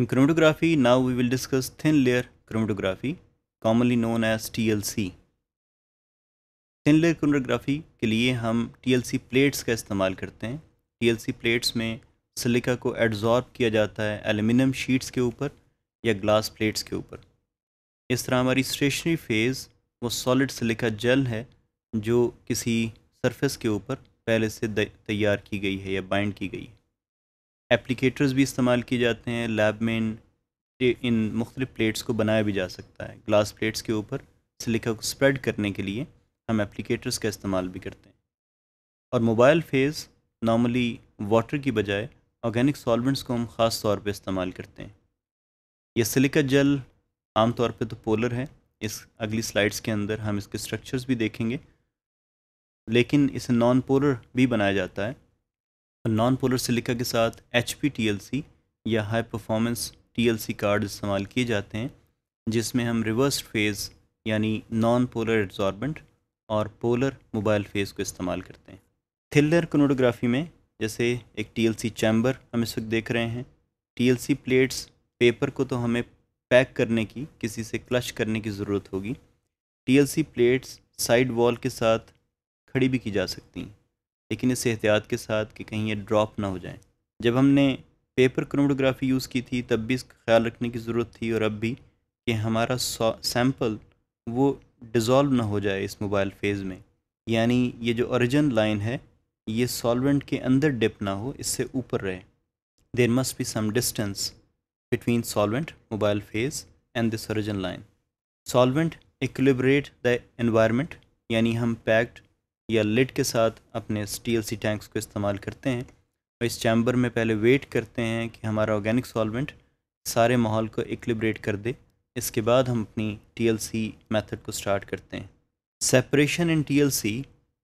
In chromatography, now we will discuss thin layer chromatography, commonly known as TLC. Thin layer chromatography के लिए हम T plates का इस्तेमाल करते हैं टी प्लेट्स में सिलिका को एड्जॉर्ब किया जाता है एलुमिनियम शीट्स के ऊपर या ग्लास प्लेट्स के ऊपर इस तरह हमारी स्टेशनरी फेज़ वो सॉलिड सिलिका जेल है जो किसी सरफेस के ऊपर पहले से तैयार की गई है या बाइंड की गई है एप्लीकेटर्स भी इस्तेमाल किए जाते हैं लैब में इन इन मुख्तलिफ़ प्लेट्स को बनाया भी जा सकता है ग्लास प्लेट्स के ऊपर सिलिका को स्प्रेड करने के लिए हम एप्लीकेटर्स का इस्तेमाल भी करते हैं और मोबाइल फेज़ नॉर्मली वाटर की बजाय ऑर्गेनिक सॉल्वेंट्स को हम ख़ास तौर पर इस्तेमाल करते हैं यह सिलिका जल आम तौर पे तो पोलर है इस अगली स्लाइड्स के अंदर हम इसके स्ट्रक्चर्स भी देखेंगे लेकिन इसे नॉन पोलर भी बनाया जाता है नॉन पोलर सिलिका के साथ एच पी या हाई परफॉर्मेंस टी कार्ड इस्तेमाल किए जाते हैं जिसमें हम रिवर्स फेज़ यानी नॉन पोलर एब्जॉर्बेंट और पोलर मोबाइल फेज़ को इस्तेमाल करते हैं थिलर कनोडोग्राफी में जैसे एक टीएलसी चैम्बर हम इस वक्त देख रहे हैं टीएलसी प्लेट्स पेपर को तो हमें पैक करने की किसी से क्लच करने की ज़रूरत होगी टीएलसी प्लेट्स साइड वॉल के साथ खड़ी भी की जा सकती हैं लेकिन इस एहतियात के साथ कि कहीं ये ड्रॉप ना हो जाए जब हमने पेपर क्रोमोग्राफी यूज़ की थी तब भी इसका ख्याल रखने की ज़रूरत थी और अब भी कि हमारा सैम्पल वो डिज़ोल्व ना हो जाए इस मोबाइल फेज़ में यानी ये जो ओरिजिन लाइन है ये सॉल्वेंट के अंदर डिप ना हो इससे ऊपर रहे there must be some distance between solvent, mobile phase and this origin line Solvent equilibrate the environment यानी हम पैक्ड या लिड के साथ अपने टी टैंक्स को इस्तेमाल करते हैं और इस चैम्बर में पहले वेट करते हैं कि हमारा ऑर्गेनिक सॉल्वेंट सारे माहौल को इक्लिब्रेट कर दे इसके बाद हम अपनी टीएलसी मेथड को स्टार्ट करते हैं separation in TLC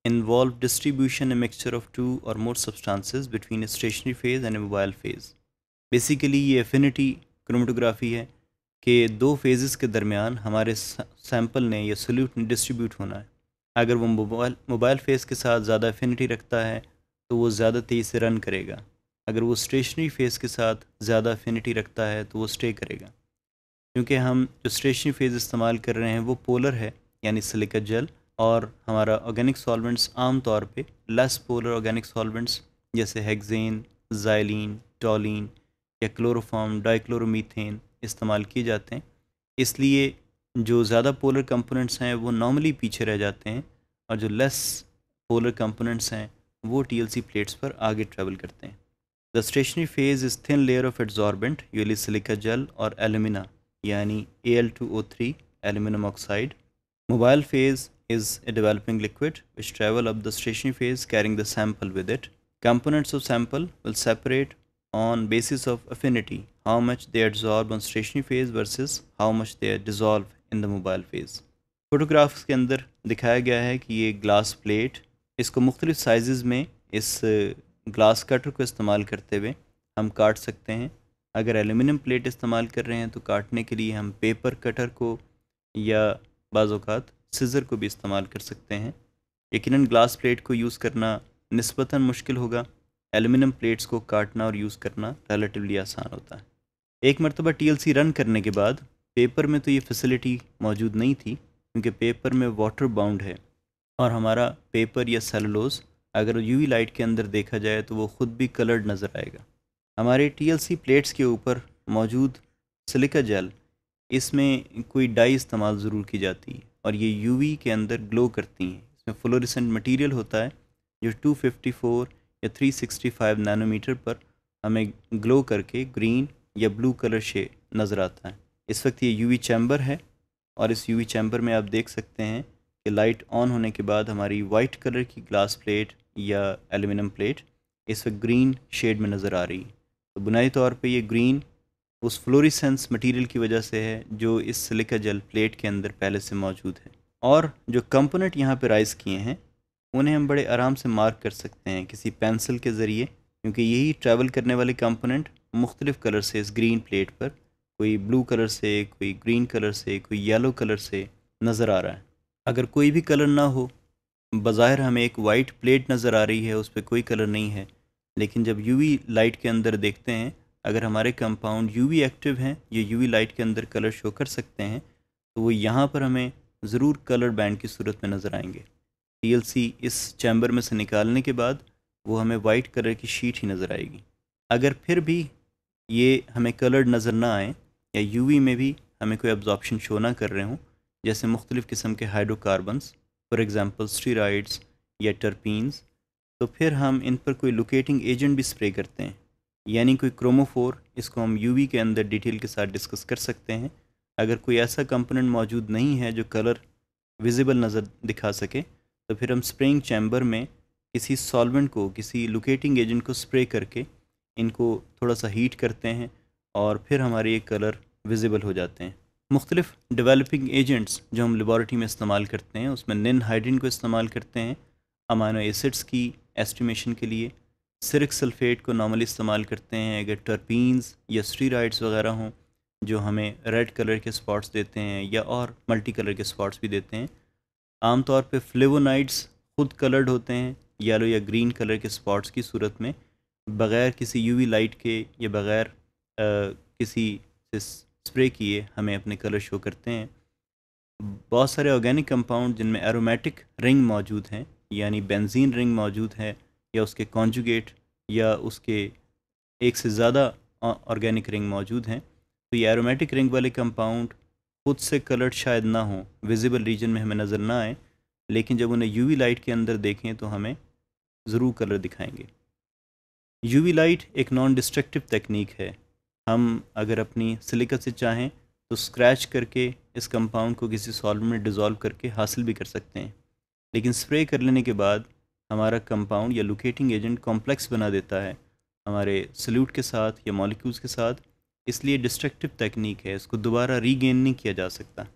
involve distribution a mixture of two or more substances between a stationary phase and a mobile phase basically ये एफिनिटी क्रोमेटोग्राफी है कि दो फेजेस के दरमियान हमारे सैंपल ने या सोल्यूट ने डिस्ट्रीब्यूट होना है अगर वो मोबाइल मोबाइल फेस के साथ ज़्यादा अफिनिटी रखता है तो वो ज़्यादा तेज़ से रन करेगा अगर वो स्टेशनरी फेस के साथ ज़्यादा अफिनिटी रखता है तो वो स्टे करेगा क्योंकि हम जो स्टेशनरी फेज़ इस्तेमाल कर रहे हैं वो पोलर है यानी सिलिका जल और हमारा ऑर्गेनिक सॉल्वेंट्स आम तौर पे लेस पोलर ऑर्गेनिक सॉल्वेंट्स जैसे हेक्जेन जाइलिन टॉलिन या क्लोरोफाम डाइक्लोरोमीथेन इस्तेमाल किए जाते हैं इसलिए जो ज़्यादा पोलर कंपोनेंट्स हैं वो नॉर्मली पीछे रह जाते हैं और जो लेस पोलर कंपोनेंट्स हैं वो टीएलसी प्लेट्स पर आगे ट्रेवल करते हैं the stationary phase is thin layer of adsorbent usually silica gel और एलुमिना यानी A L two O three aluminium oxide mobile phase is a developing liquid which travel up the stationary phase carrying the sample with it components of sample will separate on basis of affinity how much they adsorb on stationary phase versus how much they dissolve in the mobile phase photographs के अंदर दिखाया गया है कि ये glass plate इसको मुख्तलिफ़ size में इस ग्लास uh, कटर को इस्तेमाल करते हुए हम काट सकते हैं अगर एलुमिनियम प्लेट इस्तेमाल कर रहे हैं तो काटने के लिए हम पेपर कटर को या बाज़ात सीज़र को भी इस्तेमाल कर सकते हैं यकीन ग्लास प्लेट को यूज़ करना नस्बता मुश्किल होगा एलुमिनियम प्लेट्स को काटना और यूज़ करना रिलेटिवली आसान होता है एक मरतबा टी रन करने के बाद पेपर में तो ये फैसिलिटी मौजूद नहीं थी क्योंकि पेपर में वाटर बाउंड है और हमारा पेपर या सेलोलोस अगर यूवी लाइट के अंदर देखा जाए तो वो ख़ुद भी कलर्ड नज़र आएगा हमारे टीएलसी प्लेट्स के ऊपर मौजूद सिलिका जेल इसमें कोई डाई इस्तेमाल ज़रूर की जाती है और ये यूवी के अंदर ग्लो करती हैं इसमें फ्लोरिसेंट मटेरियल होता है जो 254 या 365 नैनोमीटर पर हमें ग्लो करके ग्रीन या ब्लू कलर शे नज़र आता है इस वक्त ये यूवी चैम्बर है और इस यूवी चैम्बर में आप देख सकते हैं कि लाइट ऑन होने के बाद हमारी वाइट कलर की ग्लास प्लेट या एलुमिनियम प्लेट इस वक्त ग्रीन शेड में नज़र आ रही है तो बुनियादी तौर पे ये ग्रीन उस फ्लोरिसेंस मटेरियल की वजह से है जो इस सिलिका जेल प्लेट के अंदर पहले से मौजूद है और जो कंपोनेंट यहाँ पर राइज किए हैं उन्हें हम बड़े आराम से मार्क कर सकते हैं किसी पेंसिल के ज़रिए क्योंकि यही ट्रैवल करने वाले कंपोनेंट मुख्तलिफ़ कलर से इस ग्रीन प्लेट पर कोई ब्लू कलर से कोई ग्रीन कलर से कोई येलो कलर से नज़र आ रहा है अगर कोई भी कलर ना हो बज़ाहिर हमें एक वाइट प्लेट नज़र आ रही है उस पर कोई कलर नहीं है लेकिन जब यूवी लाइट के अंदर देखते हैं अगर हमारे कंपाउंड यूवी एक्टिव हैं या यूवी लाइट के अंदर कलर शो कर सकते हैं तो वो यहाँ पर हमें ज़रूर कलर बैंड की सूरत में नज़र आएंगे टीएलसी इस चैम्बर में से निकालने के बाद वो हमें वाइट कलर की शीट ही नज़र आएगी अगर फिर भी ये हमें कलर्ड नज़र ना आए या यू में भी हमें कोई अब्जॉर्बशन शो ना कर रहे हों जैसे मुख्तलिफ़ किस्म के हाइड्रोकार्बन्स फॉर एग्ज़ाम्पल स्टीराइड्स या टर्पीनस तो फिर हम इन पर कोई लोकेटिंग एजेंट भी स्प्रे करते हैं यानी कोई क्रोमोफोर इसको हम वी के अंदर डिटेल के साथ डिस्कस कर सकते हैं अगर कोई ऐसा कंपोनेंट मौजूद नहीं है जो कलर विजिबल नज़र दिखा सके तो फिर हम स्प्रेइंग चैम्बर में किसी सॉल्वेंट को किसी लोकेटिंग एजेंट को स्प्रे करके इनको थोड़ा सा हीट करते हैं और फिर हमारे ये कलर विजिबल हो जाते हैं मुख्तलिफ डेवलपिंग एजेंट्स जो हम लेबॉरटरी में इस्तेमाल करते हैं उसमें निन हाइड्रीन को इस्तेमाल करते हैं अमानो एसिड्स की एस्टिमेशन के लिए सिरक सल्फेट को नॉर्मली इस्तेमाल करते हैं अगर टर्पीनस या स्ट्रीराइड्स वगैरह हों जो हमें रेड कलर के स्पॉट्स देते हैं या और मल्टी कलर के स्पॉट्स भी देते हैं आमतौर पर फ्लेवोनाइड्स खुद कलर्ड होते हैं येलो या ग्रीन कलर के स्पॉट्स की सूरत में बग़ैर किसी यूवी लाइट के या बग़ैर किसी से स्प्रे किए हमें अपने कलर शो करते हैं बहुत सारे ऑर्गेनिक कंपाउंड जिनमें एरोमेटिक रिंग मौजूद हैं यानी बेंजीन रिंग मौजूद है या उसके कॉन्जुगेट या उसके एक से ज़्यादा ऑर्गेनिक रिंग मौजूद हैं तो ये एरोमेटिक रिंग वाले कंपाउंड खुद से कलर्ड शायद ना हों विजिबल रीजन में हमें नज़र ना आए लेकिन जब उन्हें यूवी लाइट के अंदर देखें तो हमें ज़रूर कलर दिखाएंगे यूवी लाइट एक नॉन डिस्ट्रक्टिव तकनीक है हम अगर अपनी सिलिका से चाहें तो स्क्रैच करके इस कंपाउंड को किसी सॉल्व में डिज़ोल्व करके हासिल भी कर सकते हैं लेकिन स्प्रे कर लेने के बाद हमारा कंपाउंड या लोकेटिंग एजेंट कॉम्प्लेक्स बना देता है हमारे सल्यूट के साथ या मॉलिक्यूल्स के साथ इसलिए डिस्ट्रक्टिव तकनीक है इसको दोबारा रीगेन नहीं किया जा सकता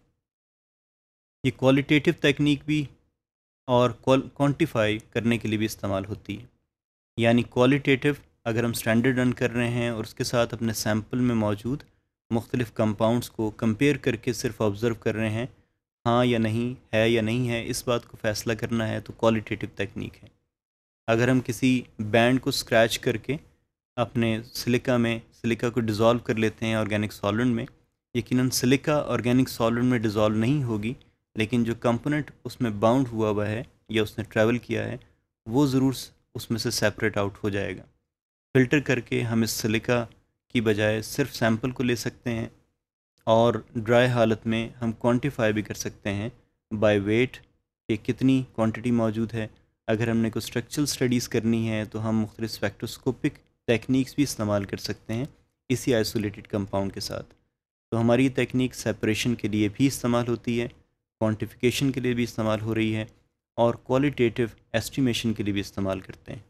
ये क्वालिटेटिव टेक्निक भी और क्वान्टिफाई करने के लिए भी इस्तेमाल होती है यानी क्वालिटेटिव अगर हम स्टैंडर्ड रन कर रहे हैं और उसके साथ अपने सैम्पल में मौजूद मुख्तलिफ़ कंपाउंड्स को कंपेयर करके सिर्फ ऑब्ज़र्व कर रहे हैं हाँ या नहीं है या नहीं है इस बात को फ़ैसला करना है तो क्वालिटेटिव तकनीक है अगर हम किसी बैंड को स्क्रैच करके अपने सिलिका में सिलिका को डिज़ोल्व कर लेते हैं ऑर्गेनिक सॉलेंट में यकीन सिलिका ऑर्गेनिक सॉलेंट में डिज़ोल्व नहीं होगी लेकिन जो कंपोनेंट उसमें बाउंड हुआ हुआ है या उसने ट्रैवल किया है वो ज़रूर उसमें से सेपरेट आउट हो जाएगा फ़िल्टर करके हम इस सिलिका की बजाय सिर्फ सैंपल को ले सकते हैं और ड्राई हालत में हम क्वांटिफाई भी कर सकते हैं बाय वेट कि कितनी क्वांटिटी मौजूद है अगर हमने कोई स्ट्रक्चरल स्टडीज़ करनी है तो हम मुख्तु स्पेक्ट्रोस्कोपिक टेक्निक्स भी इस्तेमाल कर सकते हैं इसी आइसोलेटेड कंपाउंड के साथ तो हमारी ये तकनीक सेपरेशन के लिए भी इस्तेमाल होती है क्वांटिफिकेशन के लिए भी इस्तेमाल हो रही है और क्वालिटेटिव एस्टिमेशन के लिए भी इस्तेमाल करते हैं